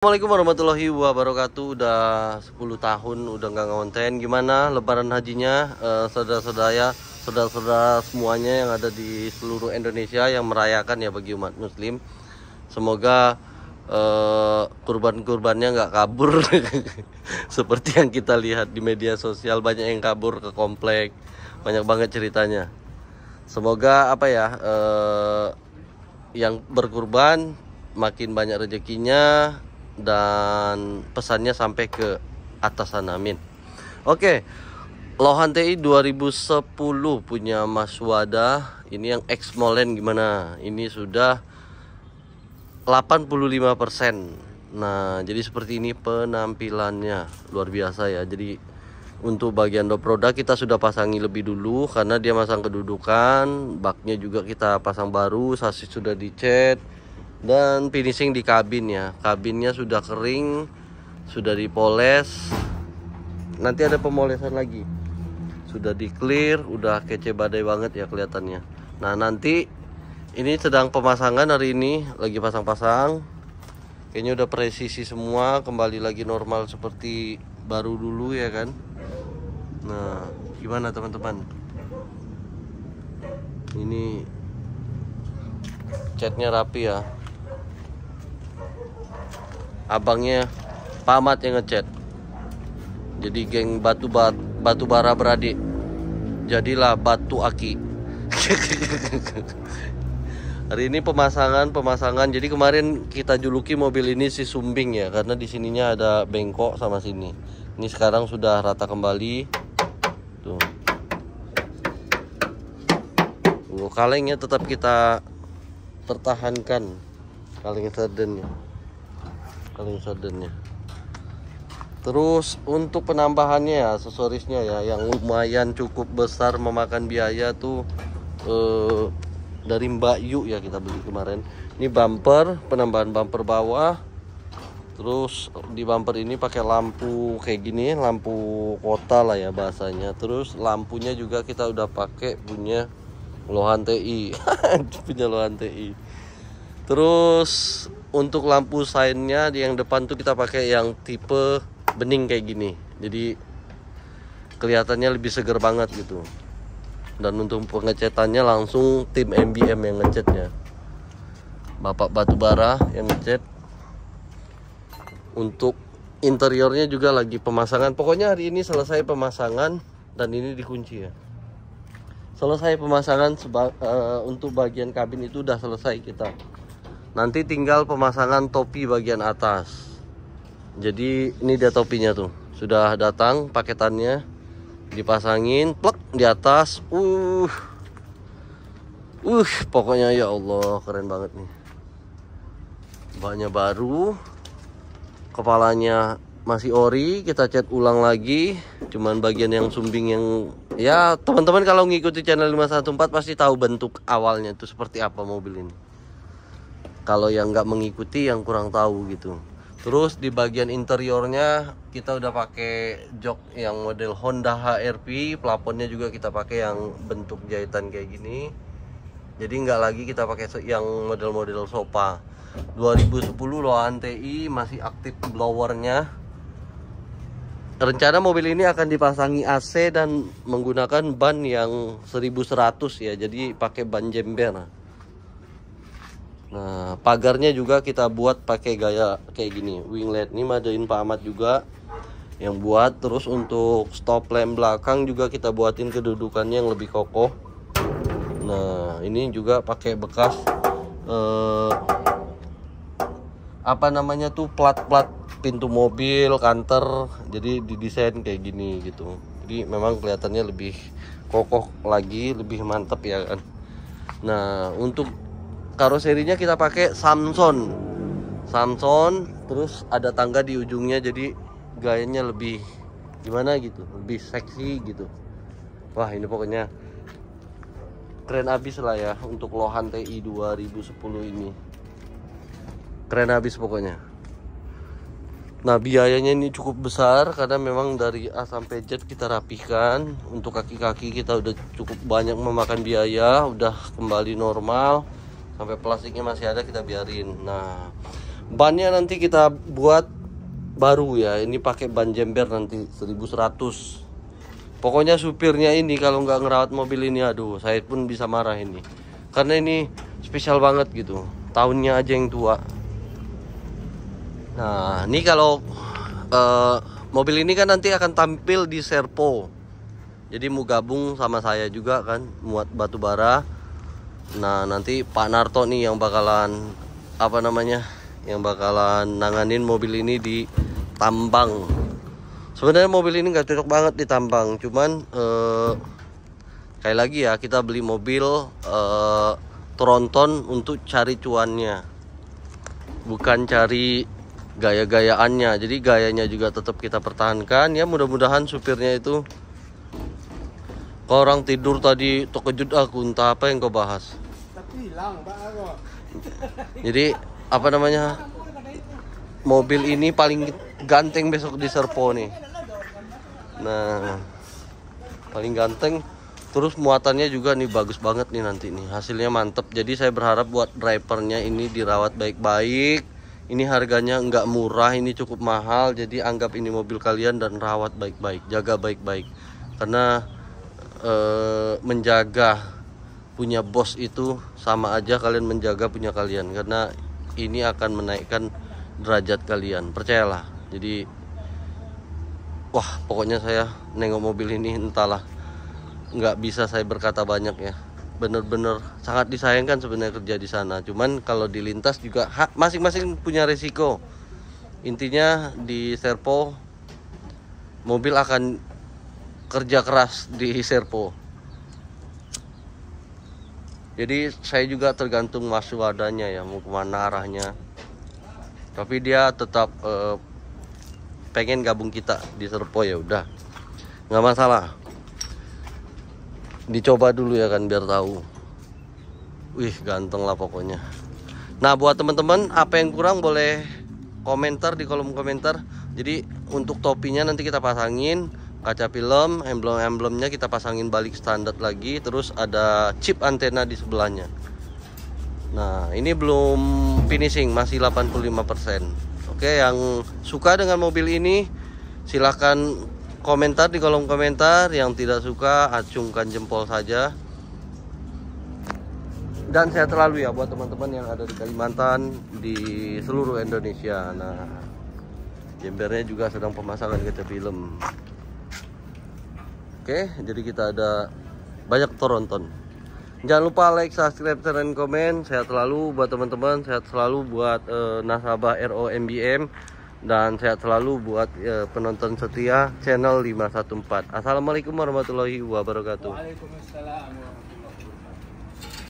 Assalamualaikum warahmatullahi wabarakatuh Udah 10 tahun udah gak ngonten Gimana lebaran hajinya eh, Saudara-saudara Saudara-saudara semuanya yang ada di seluruh Indonesia Yang merayakan ya bagi umat muslim Semoga uh, Kurban-kurbannya gak kabur Seperti yang kita lihat di media sosial Banyak yang kabur ke komplek Banyak banget ceritanya Semoga apa ya uh, Yang berkurban Makin banyak rezekinya dan pesannya sampai ke sana amin oke Lohan TI 2010 punya Mas Wadah. ini yang X Molen gimana ini sudah 85% nah jadi seperti ini penampilannya luar biasa ya jadi untuk bagian do produk kita sudah pasangi lebih dulu karena dia masang kedudukan baknya juga kita pasang baru sasis sudah dicet dan finishing di kabin ya kabinnya sudah kering sudah dipoles nanti ada pemolesan lagi sudah di clear udah kece badai banget ya kelihatannya nah nanti ini sedang pemasangan hari ini lagi pasang-pasang kayaknya udah presisi semua kembali lagi normal seperti baru dulu ya kan nah gimana teman-teman ini catnya rapi ya abangnya pamat yang ngechat jadi geng batu bat batu bara beradik jadilah batu aki hari ini pemasangan pemasangan jadi kemarin kita juluki mobil ini si sumbing ya karena di sininya ada bengkok sama sini ini sekarang sudah rata kembali tuh kalengnya tetap kita pertahankan Kalengnya sedannya kaleng suddennya terus untuk penambahannya ya aksesorisnya ya yang lumayan cukup besar memakan biaya tuh eh, dari Mbak Yu ya kita beli kemarin ini bumper penambahan bumper bawah terus di bumper ini pakai lampu kayak gini lampu kota lah ya bahasanya terus lampunya juga kita udah pakai punya lohan TI punya lohan TI terus untuk lampu sainnya di yang depan tuh kita pakai yang tipe bening kayak gini jadi kelihatannya lebih seger banget gitu dan untuk pengecatannya langsung tim MBM yang ngecatnya, Bapak Batu Bara yang ngecat untuk interiornya juga lagi pemasangan pokoknya hari ini selesai pemasangan dan ini dikunci ya selesai pemasangan uh, untuk bagian kabin itu udah selesai kita nanti tinggal pemasangan topi bagian atas jadi ini dia topinya tuh sudah datang paketannya dipasangin plek di atas uh uh pokoknya ya Allah keren banget nih bannya baru kepalanya masih ori kita cat ulang lagi cuman bagian yang sumbing yang ya teman-teman kalau ngikuti channel 514 pasti tahu bentuk awalnya itu seperti apa mobil ini kalau yang nggak mengikuti yang kurang tahu gitu terus di bagian interiornya kita udah pakai jok yang model Honda HRV plafonnya juga kita pakai yang bentuk jahitan kayak gini jadi nggak lagi kita pakai yang model-model sofa 2010 loh TI masih aktif blowernya rencana mobil ini akan dipasangi AC dan menggunakan ban yang 1100 ya jadi pakai ban jember Nah, pagarnya juga kita buat pakai gaya kayak gini. Winglet ini madain Pak Ahmad juga yang buat. Terus untuk stop lamp belakang juga kita buatin kedudukannya yang lebih kokoh. Nah, ini juga pakai bekas eh, apa namanya tuh plat-plat pintu mobil, kanter. Jadi didesain kayak gini gitu. Jadi memang kelihatannya lebih kokoh lagi, lebih mantep ya kan. Nah, untuk karoserinya kita pakai Samson Samson terus ada tangga di ujungnya jadi gayanya lebih gimana gitu lebih seksi gitu wah ini pokoknya keren abis lah ya untuk Lohan TI 2010 ini keren abis pokoknya nah biayanya ini cukup besar karena memang dari A sampai Z kita rapihkan untuk kaki-kaki kita udah cukup banyak memakan biaya udah kembali normal sampai plastiknya masih ada kita biarin nah bannya nanti kita buat baru ya ini pakai ban jember nanti 1100 pokoknya supirnya ini kalau nggak ngerawat mobil ini aduh saya pun bisa marah ini karena ini spesial banget gitu tahunnya aja yang tua nah ini kalau uh, mobil ini kan nanti akan tampil di Serpo jadi mau gabung sama saya juga kan muat batu bara Nah nanti Pak Narto nih yang bakalan apa namanya yang bakalan nanganin mobil ini di tambang. Sebenarnya mobil ini nggak cocok banget di tambang, cuman eh, kayak lagi ya kita beli mobil eh, tronton untuk cari cuannya, bukan cari gaya-gayaannya. Jadi gayanya juga tetap kita pertahankan ya. Mudah-mudahan supirnya itu Kau orang tidur tadi terkejut aku ah, entah apa yang kau bahas. Tapi hilang, Jadi apa namanya? Mobil ini paling ganteng besok di Serpo nih. Nah, paling ganteng. Terus muatannya juga nih bagus banget nih nanti nih. Hasilnya mantep. Jadi saya berharap buat drivernya ini dirawat baik-baik. Ini harganya nggak murah, ini cukup mahal. Jadi anggap ini mobil kalian dan rawat baik-baik, jaga baik-baik. Karena eh, menjaga punya bos itu sama aja kalian menjaga punya kalian karena ini akan menaikkan derajat kalian percayalah jadi wah pokoknya saya nengok mobil ini entahlah nggak bisa saya berkata banyak ya bener-bener sangat disayangkan sebenarnya kerja di sana cuman kalau dilintas juga masing-masing punya resiko intinya di Serpo mobil akan kerja keras di Serpo. Jadi saya juga tergantung wadahnya ya mau kemana arahnya. Tapi dia tetap eh, pengen gabung kita di Serpo ya udah nggak masalah. Dicoba dulu ya kan biar tahu. Wih ganteng lah pokoknya. Nah buat teman-teman apa yang kurang boleh komentar di kolom komentar. Jadi untuk topinya nanti kita pasangin kaca film emblem-emblemnya kita pasangin balik standar lagi terus ada chip antena di sebelahnya nah ini belum finishing masih 85% oke yang suka dengan mobil ini silahkan komentar di kolom komentar yang tidak suka acungkan jempol saja dan saya terlalu ya buat teman-teman yang ada di Kalimantan di seluruh Indonesia nah jembernya juga sedang pemasangan kaca film Oke, jadi kita ada banyak Toronton. Jangan lupa like, subscribe, share, dan komen. Sehat selalu buat teman-teman, sehat selalu buat uh, nasabah ROMBM dan sehat selalu buat uh, penonton setia channel 514. Assalamualaikum warahmatullahi wabarakatuh. Waalaikumsalam.